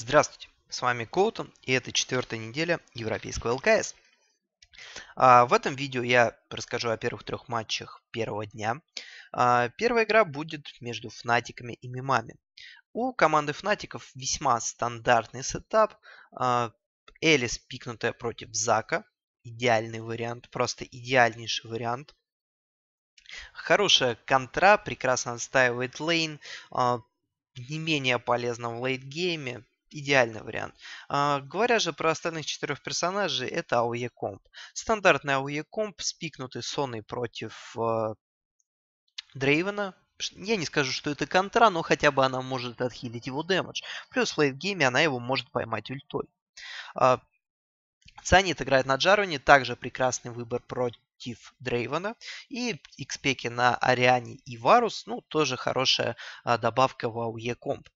Здравствуйте, с вами Коутон и это четвертая неделя Европейского ЛКС. А в этом видео я расскажу о первых трех матчах первого дня. А первая игра будет между Фнатиками и Мимами. У команды Фнатиков весьма стандартный сетап. А Элис пикнутая против Зака. Идеальный вариант, просто идеальнейший вариант. Хорошая контра, прекрасно отстаивает лейн, а, не менее полезна в лейтгейме, идеальный вариант. А, говоря же про остальных четырех персонажей, это AOE комп. Стандартный AOE комп, спикнутый Соной против э, Дрейвена. Я не скажу, что это контра, но хотя бы она может отхилить его дэмэдж. Плюс в лейтгейме она его может поймать ультой. А, Цианит играет на Джаруне, также прекрасный выбор против Дрейвена. И Икспеки на Ариане и Варус, ну, тоже хорошая а, добавка в АУЕ комп.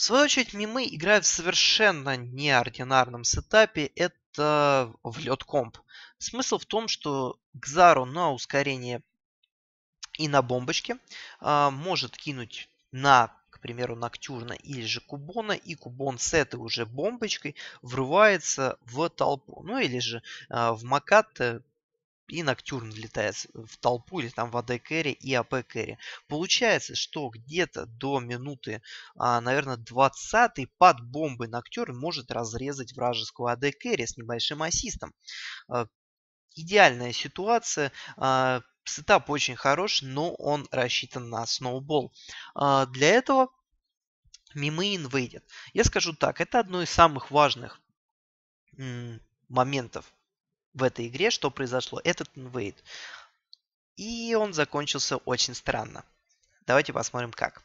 В свою очередь, мимы играют в совершенно неординарном сетапе. Это в лед комп. Смысл в том, что Гзару на ускорение и на бомбочке а, может кинуть на к примеру, Ноктюрна или же Кубона, и Кубон с этой уже бомбочкой врывается в толпу. Ну или же э, в Макат и Ноктюрн влетает в толпу или там в АД кэри и АП кэри. Получается, что где-то до минуты, а, наверное, 20 под бомбы Ноктюрн может разрезать вражескую АД кэри с небольшим ассистом. А, идеальная ситуация, а, Сетап очень хорош, но он рассчитан на сноубол. Для этого мимейн выйдет. Я скажу так, это одно из самых важных моментов в этой игре, что произошло. Этот инвейд. И он закончился очень странно. Давайте посмотрим как.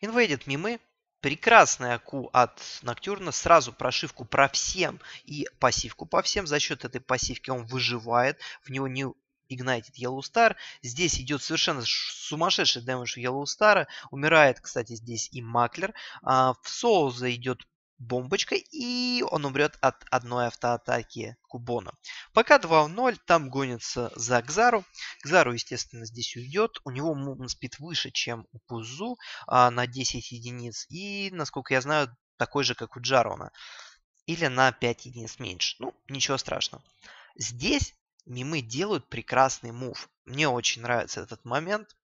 Инвейдит мимы, прекрасная АКУ от Ноктюрна, сразу прошивку про всем и пассивку по всем. За счет этой пассивки он выживает, в него не игнайтит Yellow Star. Здесь идет совершенно сумасшедший дэмэдж у Yellow Star. Умирает, кстати, здесь и Маклер. А в Соуза идет бомбочка, и он умрет от одной автоатаки Кубона. Пока 2 в 0, там гонится за Кзару. Кзару, естественно, здесь уйдет. У него спид выше, чем у Пузу, а, на 10 единиц. И, насколько я знаю, такой же, как у Джарона. Или на 5 единиц меньше. Ну, ничего страшного. Здесь мимы делают прекрасный мув. Мне очень нравится этот момент.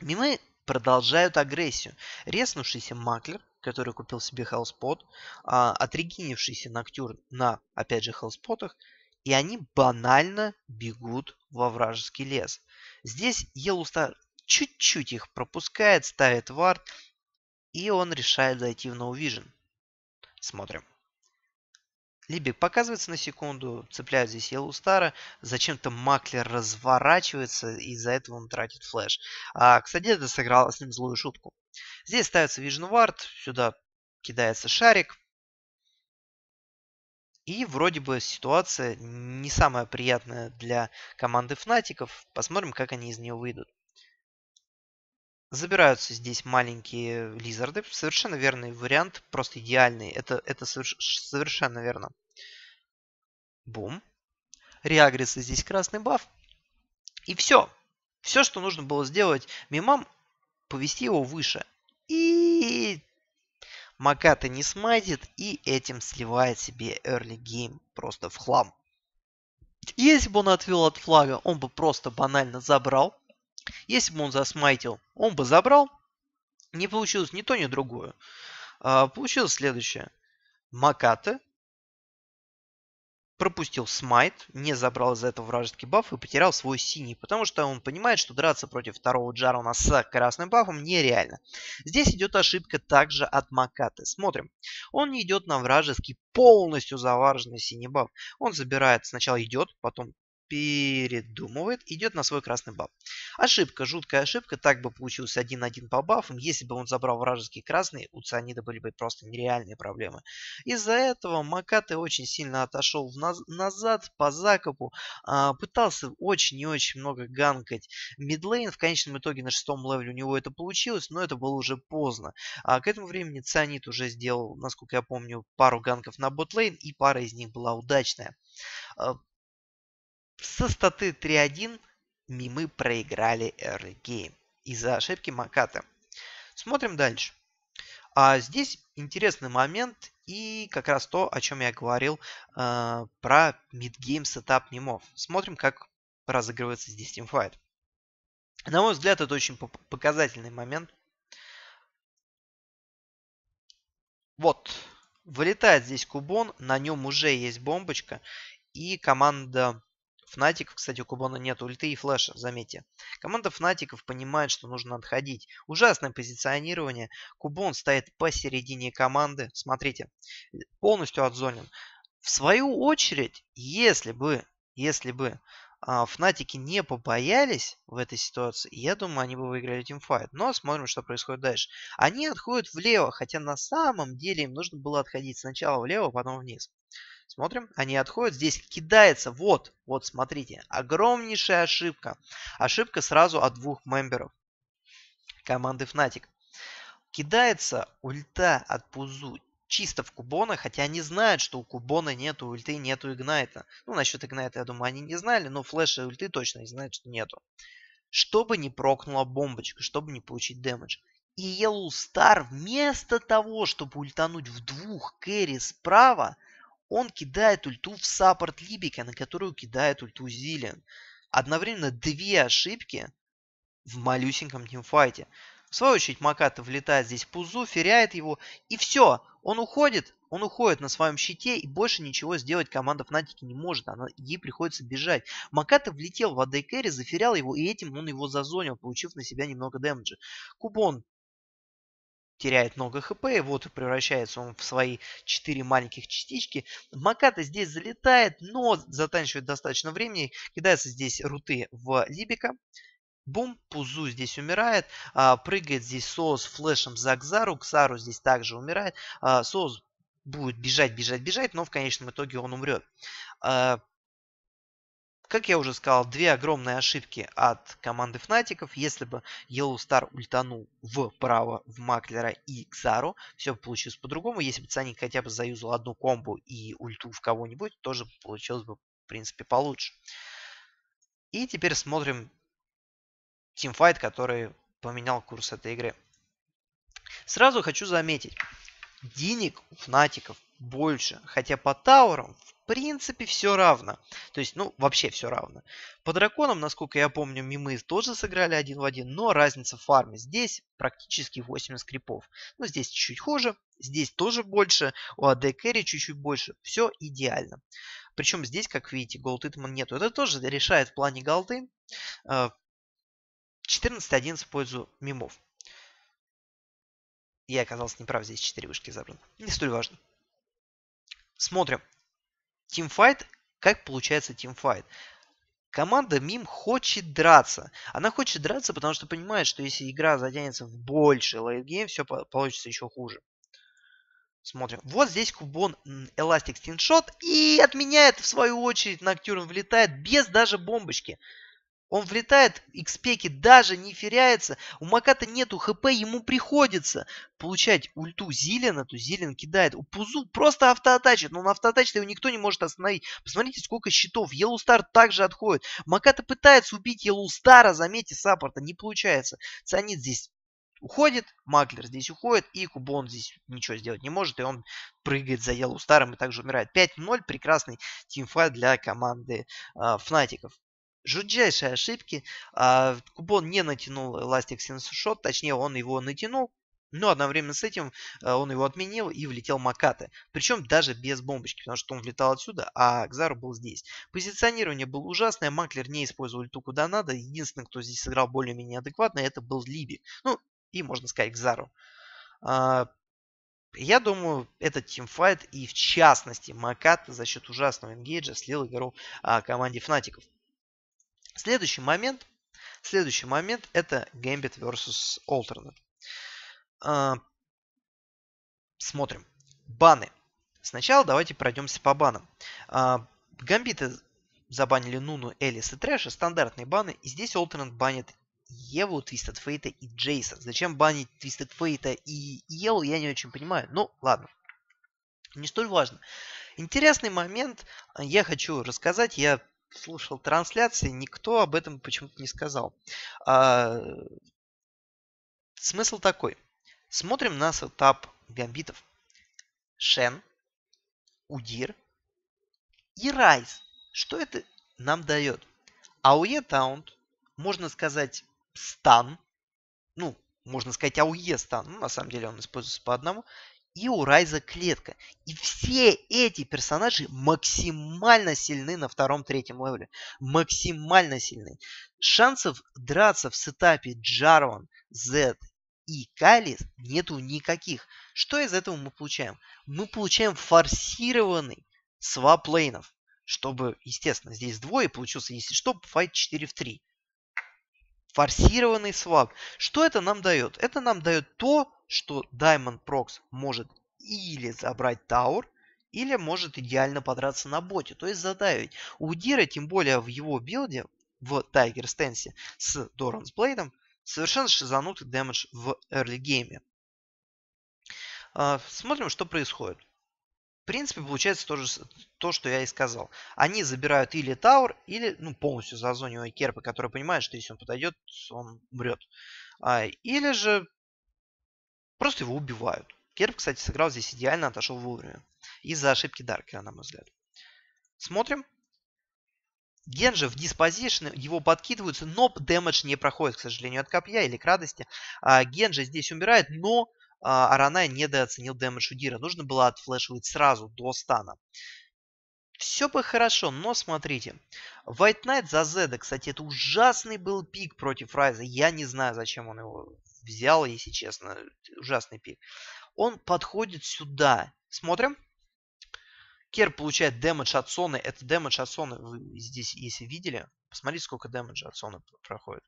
Мимы продолжают агрессию. Резнувшийся маклер который купил себе Hellspot, а, отрегинившийся Ноктюр на, опять же, Хелспотах, и они банально бегут во вражеский лес. Здесь Йеллустар чуть-чуть их пропускает, ставит вард, и он решает зайти в No Vision. Смотрим. Либик показывается на секунду, цепляет здесь Yellowstar, зачем-то Маклер разворачивается, и из-за этого он тратит флеш. А, кстати, это сыграло с ним злую шутку. Здесь ставится Vision Ward, сюда кидается шарик. И вроде бы ситуация не самая приятная для команды Фнатиков. Посмотрим, как они из нее выйдут забираются здесь маленькие лизарды. Совершенно верный вариант, просто идеальный. Это, это совершенно верно. Бум. и здесь красный баф. И все. Все, что нужно было сделать мимам, повести его выше. И Маката не смайтит и этим сливает себе early game просто в хлам. Если бы он отвел от флага, он бы просто банально забрал если бы он засмайтил, он бы забрал. Не получилось ни то, ни другое. А, получилось следующее. Макаты пропустил смайт, не забрал из-за этого вражеский баф и потерял свой синий, потому что он понимает, что драться против второго Джарона с красным бафом нереально. Здесь идет ошибка также от Макаты. Смотрим. Он не идет на вражеский полностью заварженный синий баф. Он забирает, сначала идет, потом передумывает, идет на свой красный баб. Ошибка, жуткая ошибка, так бы получился 1-1 по бафам, если бы он забрал вражеский красный, у Цианида были бы просто нереальные проблемы. Из-за этого Макаты очень сильно отошел наз назад по закопу, а, пытался очень и очень много ганкать мидлейн, в конечном итоге на шестом левеле у него это получилось, но это было уже поздно. А к этому времени Цианид уже сделал, насколько я помню, пару ганков на ботлейн, и пара из них была удачная. А, со статы 3-1 мимы проиграли early game из-за ошибки Маката. Смотрим дальше. А здесь интересный момент и как раз то, о чем я говорил э, про мидгейм сетап мимов. Смотрим, как разыгрывается здесь тимфайт. На мой взгляд, это очень показательный момент. Вот. Вылетает здесь Кубон, на нем уже есть бомбочка. И команда Фнатиков, кстати, у Кубона нет ульты и флеша, заметьте. Команда Фнатиков понимает, что нужно отходить. Ужасное позиционирование. Кубон стоит посередине команды. Смотрите, э, полностью отзонен. В свою очередь, если бы, если бы а, Фнатики не побоялись в этой ситуации, я думаю, они бы выиграли тимфайт. Но смотрим, что происходит дальше. Они отходят влево, хотя на самом деле им нужно было отходить сначала влево, потом вниз. Смотрим, они отходят. Здесь кидается, вот, вот смотрите, огромнейшая ошибка. Ошибка сразу от двух мемберов команды Fnatic. Кидается ульта от Пузу чисто в Кубона, хотя они знают, что у Кубона нету ульты, нету Игнайта. Ну, насчет Игнайта, я думаю, они не знали, но флеша и ульты точно не знают, что нету. Чтобы не прокнула бомбочка, чтобы не получить дэмэдж. И Yellow Star вместо того, чтобы ультануть в двух кэри справа, он кидает ульту в саппорт Либика, на которую кидает ульту Зилин. Одновременно две ошибки в малюсеньком тимфайте. В свою очередь Макато влетает здесь в пузу, феряет его, и все, он уходит, он уходит на своем щите, и больше ничего сделать команда Фнатики не может, она, ей приходится бежать. Макато влетел в АД Кэрри, заферял его, и этим он его зазонил, получив на себя немного дэмэджа. Кубон теряет много хп, и вот и превращается он в свои четыре маленьких частички. Маката здесь залетает, но затанчивает достаточно времени. кидается здесь руты в Либика. Бум, Пузу здесь умирает, а, прыгает здесь Соус флешем за Кзару, Ксару здесь также умирает. А, Соус будет бежать, бежать, бежать, но в конечном итоге он умрет. А, как я уже сказал, две огромные ошибки от команды Фнатиков. Если бы Yellow Star ультанул вправо в Маклера и Ксару, все бы получилось по-другому. Если бы Цаник хотя бы заюзал одну комбу и ульту в кого-нибудь, тоже получилось бы, в принципе, получше. И теперь смотрим тимфайт, который поменял курс этой игры. Сразу хочу заметить, денег у Фнатиков больше. Хотя по таурам, в принципе, все равно. То есть, ну, вообще все равно. По драконам, насколько я помню, мимы тоже сыграли один в один, но разница в фарме. Здесь практически 8 скрипов. Ну здесь чуть-чуть хуже, здесь тоже больше, у АД Кэрри чуть-чуть больше. Все идеально. Причем здесь, как видите, голд Итман нету. Это тоже решает в плане голды. 14-11 э, в пользу мимов. Я оказался неправ, здесь 4 вышки забрано. Не столь важно. Смотрим. Тимфайт, как получается тимфайт? Команда Мим хочет драться. Она хочет драться, потому что понимает, что если игра затянется в больше лейтгейм, все получится еще хуже. Смотрим. Вот здесь Кубон эластик стиншот и отменяет в свою очередь Ноктюрн влетает без даже бомбочки. Он влетает, экспеки даже не феряется, у Маката нету хп, ему приходится получать ульту Зилена, то Зилен кидает. У Пузу просто автоатачит, но на автоатачит его никто не может остановить. Посмотрите, сколько щитов. Йеллустар также отходит. Маката пытается убить Йеллустара, заметьте, саппорта, не получается. Цианид здесь уходит, Маклер здесь уходит, и Кубон здесь ничего сделать не может, и он прыгает за Ялу Старым и также умирает. 5-0, прекрасный тимфайт для команды э, Фнатиков жутчайшие ошибки. А, купон не натянул Elastic Shot, точнее он его натянул, но одновременно с этим э, он его отменил и влетел Макаты. Причем даже без бомбочки, потому что он влетал отсюда, а Акзар был здесь. Позиционирование было ужасное, Маклер не использовал льту куда надо. Единственный, кто здесь сыграл более-менее адекватно, это был Либи. Ну, и можно сказать, Кзару. А, я думаю, этот тимфайт и в частности Маката за счет ужасного энгейджа слил игру а, команде Фнатиков. Следующий момент, следующий момент это Gambit versus Alternate. А, смотрим. Баны. Сначала давайте пройдемся по банам. Гамбиты забанили Нуну, Элис и Трэша, стандартные баны. И здесь Alternate банит Еву, Твистед Фейта и Джейса. Зачем банить Твистед Фейта и Еву, я не очень понимаю. Ну, ладно. Не столь важно. Интересный момент я хочу рассказать. Я слушал трансляции, никто об этом почему-то не сказал. А, смысл такой. Смотрим на сетап гамбитов. Шен, Удир и Райз. Что это нам дает? АУЕ таунт, можно сказать, стан. Ну, можно сказать, АУЕ стан. Ну, на самом деле он используется по одному и у Райза клетка. И все эти персонажи максимально сильны на втором-третьем левеле. Максимально сильны. Шансов драться в сетапе Джарван, Зет и Калис нету никаких. Что из этого мы получаем? Мы получаем форсированный свап лейнов. Чтобы, естественно, здесь двое получился, если что, файт 4 в 3. Форсированный свап. Что это нам дает? Это нам дает то, что Diamond Prox может или забрать Таур, или может идеально подраться на боте, то есть задавить. У Дира, тем более в его билде, в Тайгер Стенсе с Доранс Блейдом, совершенно шизанутый дэмэдж в early гейме. А, смотрим, что происходит. В принципе, получается тоже то, что я и сказал. Они забирают или Таур, или ну, полностью зазонивая Керпа, который понимает, что если он подойдет, он умрет. А, или же Просто его убивают. Керб, кстати, сыграл здесь идеально, отошел вовремя. Из-за ошибки Даркера, на мой взгляд. Смотрим. Генжи в диспозишн его подкидываются, но дэмэдж не проходит, к сожалению, от копья или к радости. А, Генжи здесь умирает, но а, Аранай недооценил дэмэдж Дира, Нужно было отфлешивать сразу, до стана. Все бы хорошо, но смотрите. White Knight за Зеда, кстати, это ужасный был пик против Райза. Я не знаю, зачем он его взял, если честно. Э, ужасный пик. Он подходит сюда. Смотрим. Кер получает дэмэдж от Соны. Это дэмэдж от Соны вы здесь, если видели. Посмотрите, сколько дэмэджа от Соны проходит.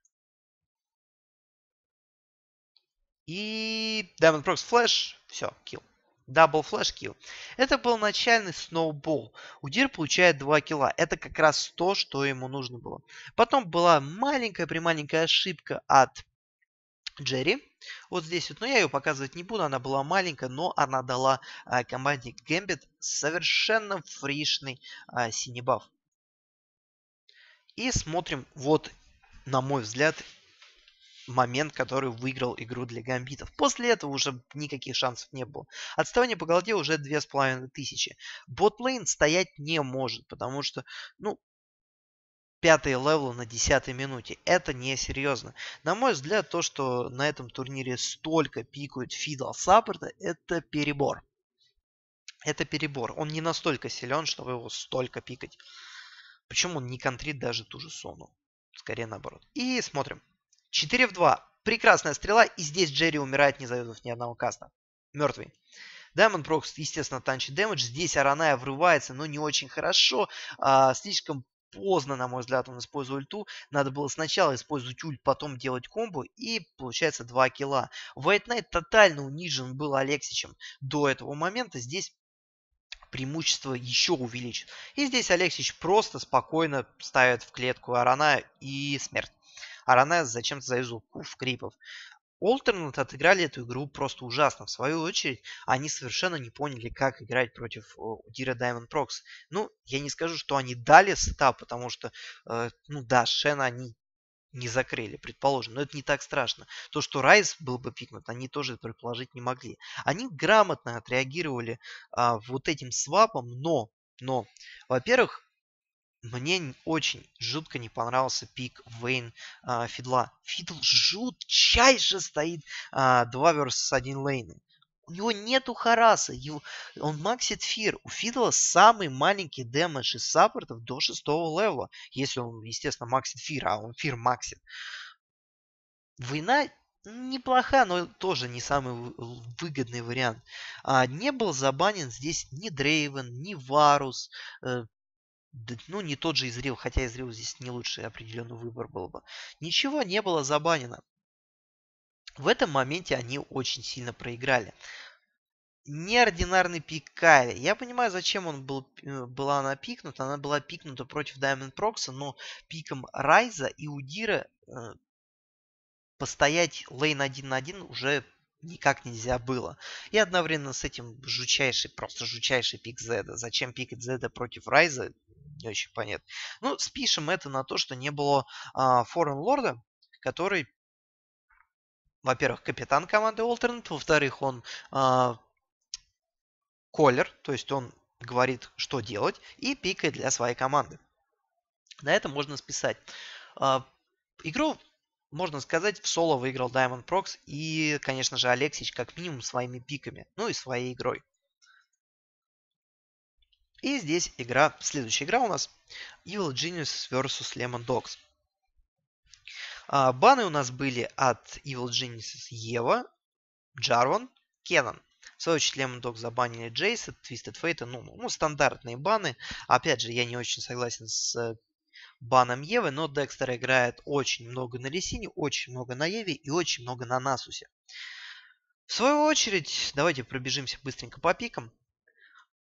И Diamond Prox флэш. Все, килл. Дабл флэш килл. Это был начальный сноубол. Удир получает 2 килла. Это как раз то, что ему нужно было. Потом была маленькая-прималенькая ошибка от Джерри. Вот здесь вот, но я ее показывать не буду, она была маленькая, но она дала а, команде Гэмбит совершенно фришный а, синий баф. И смотрим вот, на мой взгляд, момент, который выиграл игру для гамбитов. После этого уже никаких шансов не было. Отставание по голде уже 2500. Ботлейн стоять не может, потому что, ну, пятый левел на десятой минуте. Это не серьезно На мой взгляд, то, что на этом турнире столько пикают фидал саппорта, это перебор. Это перебор. Он не настолько силен, чтобы его столько пикать. Причем он не контрит даже ту же Сону. Скорее наоборот. И смотрим. 4 в 2. Прекрасная стрела. И здесь Джерри умирает, не заведав ни одного каста. Мертвый. Даймонд Прокс, естественно, танчит дэмэдж. Здесь Араная врывается, но не очень хорошо. А, слишком поздно, на мой взгляд, он использовал ульту. Надо было сначала использовать ульт, потом делать комбо, и получается 2 килла. White Knight тотально унижен был Алексичем до этого момента. Здесь преимущество еще увеличит. И здесь Алексич просто спокойно ставит в клетку Арана и смерть. Арана зачем-то завязал в крипов. Олтернат отыграли эту игру просто ужасно. В свою очередь, они совершенно не поняли, как играть против э, Дира Diamond Прокс. Ну, я не скажу, что они дали сетап, потому что, э, ну да, Шена они не закрыли, предположим. Но это не так страшно. То, что Райс был бы пикнут, они тоже предположить не могли. Они грамотно отреагировали э, вот этим свапом, но, но, во-первых, мне очень жутко не понравился пик Вейн э, а, Фидла. Фидл жутчайше стоит э, а, 2 versus 1 лейны. У него нету Хараса, его, он максит фир. У Фидла самый маленький дэмэдж из саппортов до шестого левела. Если он, естественно, максит фир, а он фир максит. Война неплоха, но тоже не самый выгодный вариант. А, не был забанен здесь ни Дрейвен, ни Варус. Э, ну, не тот же Изрил, хотя Изрил здесь не лучший определенный выбор был бы. Ничего не было забанено. В этом моменте они очень сильно проиграли. Неординарный пик Кайли. Я понимаю, зачем он был, э, была она пикнута. Она была пикнута против Даймонд Прокса, но пиком Райза и Удира э, постоять лейн один на один уже никак нельзя было. И одновременно с этим жучайший, просто жучайший пик Зеда. Зачем пикать Зеда против Райза, не очень понятно. Ну, спишем это на то, что не было Форен Лорда, который, во-первых, капитан команды Олтернет, во-вторых, он а, колер, то есть он говорит, что делать, и пикает для своей команды. На это можно списать. А, игру, можно сказать, в соло выиграл Diamond Prox и, конечно же, Алексич как минимум своими пиками, ну и своей игрой. И здесь игра, следующая игра у нас Evil Genius vs. Lemon Dogs. А, баны у нас были от Evil Genius Ева, Джарван, Кенан. В свою очередь, Lemon Dogs забанили Джейса, Twisted Fate, ну, ну, стандартные баны. Опять же, я не очень согласен с э, баном Евы, но Декстер играет очень много на Лисине, очень много на Еве и очень много на Насусе. В свою очередь, давайте пробежимся быстренько по пикам.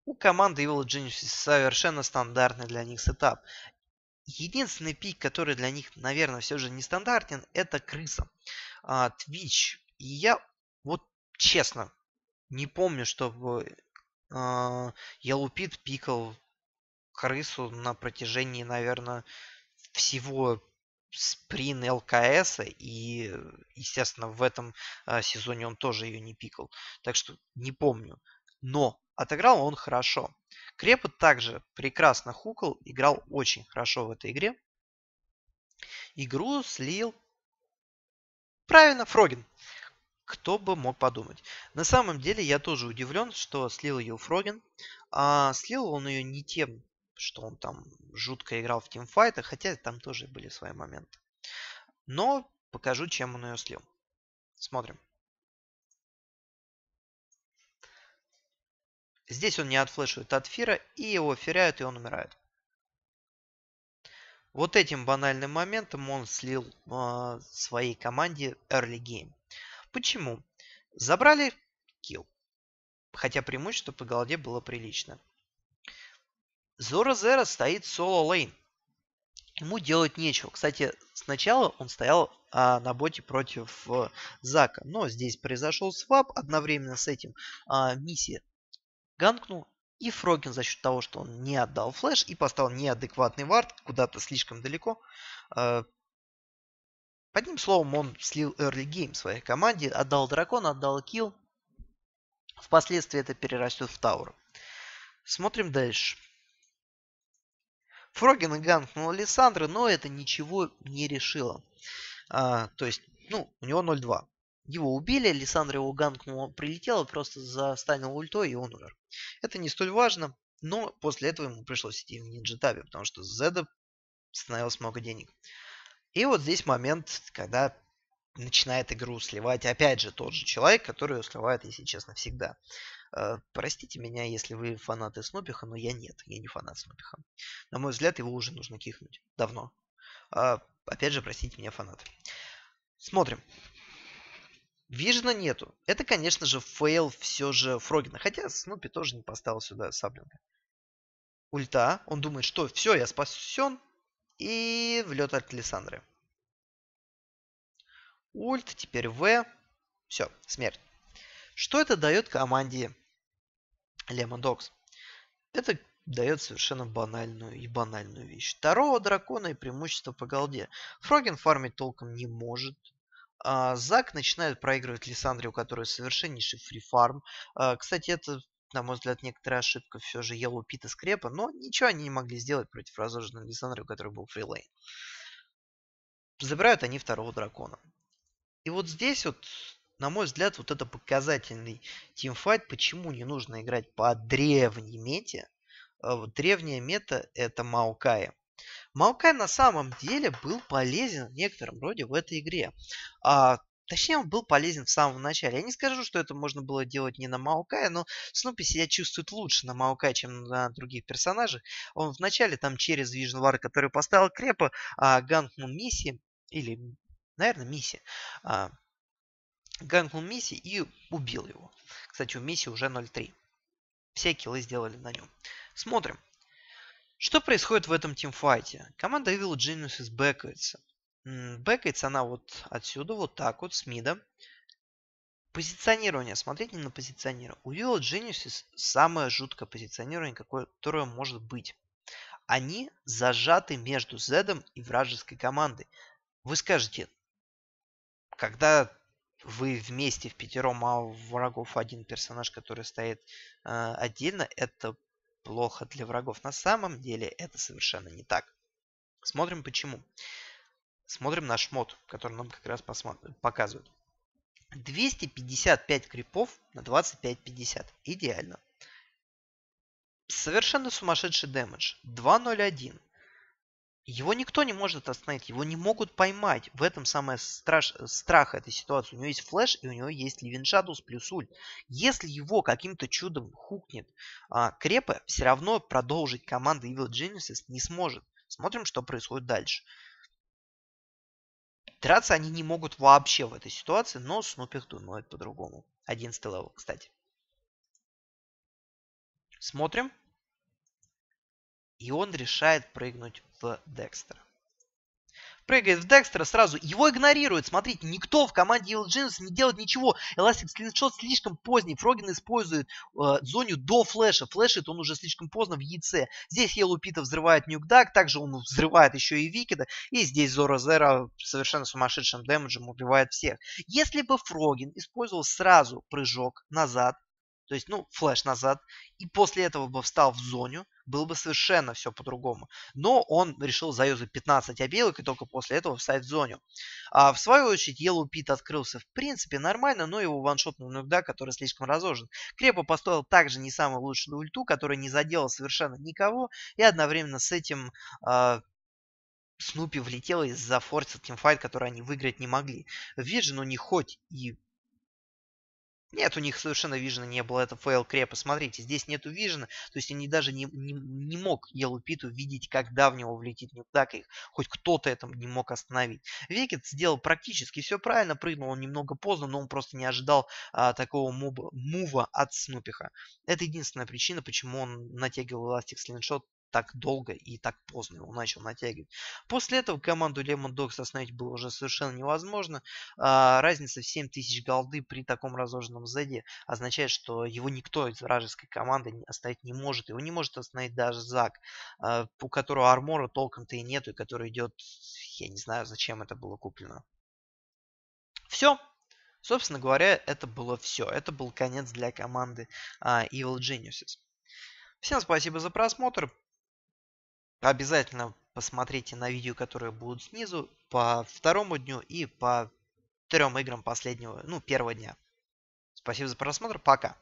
У команды Evil Genius совершенно стандартный для них сетап. Единственный пик, который для них, наверное, все же нестандартен, это крыса. А, Twitch. И я вот честно не помню, чтобы Ялупит а, пикал крысу на протяжении, наверное, всего сприн ЛКС, и, естественно, в этом а, сезоне он тоже ее не пикал. Так что не помню. Но Отыграл он хорошо. Крепот также прекрасно хукал, играл очень хорошо в этой игре. Игру слил... Правильно, Фрогин. Кто бы мог подумать. На самом деле я тоже удивлен, что слил ее Фрогин. А слил он ее не тем, что он там жутко играл в тимфайтах, хотя там тоже были свои моменты. Но покажу, чем он ее слил. Смотрим. Здесь он не отфлешивает от Фира, и его феряют, и он умирает. Вот этим банальным моментом он слил э, своей команде early game. Почему? Забрали килл. Хотя преимущество по голоде было прилично. Зора Зера стоит соло лейн. Ему делать нечего. Кстати, сначала он стоял а, на боте против а, Зака. Но здесь произошел свап. Одновременно с этим а, миссия ганкнул. И Фрогин за счет того, что он не отдал флеш и поставил неадекватный вард куда-то слишком далеко, э, Одним словом, он слил early game своей команде, отдал дракона, отдал килл. Впоследствии это перерастет в таур. Смотрим дальше. Фрогин и ганкнул Александра, но это ничего не решило. А, то есть, ну, у него 0 его убили, Лиссандра его ганкнула, прилетела, просто застанила ультой, и он умер. Это не столь важно, но после этого ему пришлось идти в Нинджитабе, потому что с Зеда становилось много денег. И вот здесь момент, когда начинает игру сливать опять же тот же человек, который ее сливает, если честно, всегда. Э, простите меня, если вы фанаты Снопиха, но я нет, я не фанат Снопиха. На мой взгляд, его уже нужно кихнуть. Давно. Э, опять же, простите меня, фанаты. Смотрим. Вижна нету. Это, конечно же, фейл все же Фрогина. Хотя Снупи тоже не поставил сюда саблинга. Ульта. Он думает, что все, я спасен. И влет от Лиссандры. Ульт, теперь В. Все, смерть. Что это дает команде Лемон Докс? Это дает совершенно банальную и банальную вещь. Второго дракона и преимущество по голде. Фрогин фармить толком не может. А, Зак начинает проигрывать Лиссандре, у которой совершеннейший фрифарм. А, кстати, это, на мой взгляд, некоторая ошибка все же Yellow Pit Скрепа, но ничего они не могли сделать против разоруженной Лиссандре, у которой был фрилейн. Забирают они второго дракона. И вот здесь вот, на мой взгляд, вот это показательный тимфайт, почему не нужно играть по древней мете. А древняя мета это Маукая. Маукай на самом деле был полезен в некотором роде в этой игре. А, Точнее, он был полезен в самом начале. Я не скажу, что это можно было делать не на Маукае, но Снупи себя чувствует лучше на Маукае, чем на других персонажах. Он вначале там через Vision War, который поставил крепо, а, ганкнул миссии, или, наверное, миссии, а, ганкнул миссии и убил его. Кстати, у миссии уже 0.3. Все киллы сделали на нем. Смотрим. Что происходит в этом тимфайте? Команда Evil Geniuses бэкается. Бэкается она вот отсюда, вот так вот, с мида. Позиционирование. Смотрите на позиционирование. У Evil Geniuses самое жуткое позиционирование, которое может быть. Они зажаты между Зедом и вражеской командой. Вы скажете, когда вы вместе в пятером, а у врагов один персонаж, который стоит э, отдельно, это плохо для врагов. На самом деле это совершенно не так. Смотрим почему. Смотрим наш мод, который нам как раз показывают. 255 крипов на 2550. Идеально. Совершенно сумасшедший дэмэдж. 2.01. Его никто не может остановить, его не могут поймать. В этом самое страш... страх этой ситуации. У него есть флэш и у него есть Ливен плюс уль. Если его каким-то чудом хукнет а, крепы, все равно продолжить команда Evil Geniuses не сможет. Смотрим, что происходит дальше. Драться они не могут вообще в этой ситуации, но Снупих думает по-другому. 11 левел, кстати. Смотрим. И он решает прыгнуть в Декстера. Прыгает в Декстера сразу. Его игнорируют. Смотрите, никто в команде Evil Genius не делает ничего. Эластик Слиншот слишком поздний. Фрогин использует э, зоню до флеша. Флешит он уже слишком поздно в яйце. Здесь Елу Пита взрывает Нюкдак. Также он взрывает еще и Викида. И здесь Зора Зера совершенно сумасшедшим дэмэджем убивает всех. Если бы Фрогин использовал сразу прыжок назад, то есть, ну, флеш назад, и после этого бы встал в зону, было бы совершенно все по-другому. Но он решил заюзать 15 обилок и только после этого встать в зоне. А в свою очередь, Yellow Pit открылся в принципе нормально, но его ваншотный Нюкда, который слишком разожен. Крепо построил также не самую лучшую ульту, которая не задела совершенно никого, и одновременно с этим э, Снупи влетела из-за форса тимфайт, который они выиграть не могли. Виджин у них хоть и нет, у них совершенно вижена не было. Это фейл крепа. Смотрите, здесь нету вижена. То есть они даже не, не, не мог Елупиту видеть, когда в него влетит Нюкдак. Их хоть кто-то это не мог остановить. Векет сделал практически все правильно. Прыгнул он немного поздно, но он просто не ожидал а, такого муба, мува от Снупиха. Это единственная причина, почему он натягивал эластик слиншот так долго и так поздно его начал натягивать. После этого команду Лемон Докс остановить было уже совершенно невозможно. А, разница в 7 тысяч голды при таком разложенном зеде означает, что его никто из вражеской команды остановить не может. Его не может остановить даже Зак, а, у которого армора толком-то и нету, и который идет, я не знаю, зачем это было куплено. Все. Собственно говоря, это было все. Это был конец для команды а, Evil Geniuses. Всем спасибо за просмотр. Обязательно посмотрите на видео, которые будут снизу, по второму дню и по трем играм последнего, ну, первого дня. Спасибо за просмотр, пока.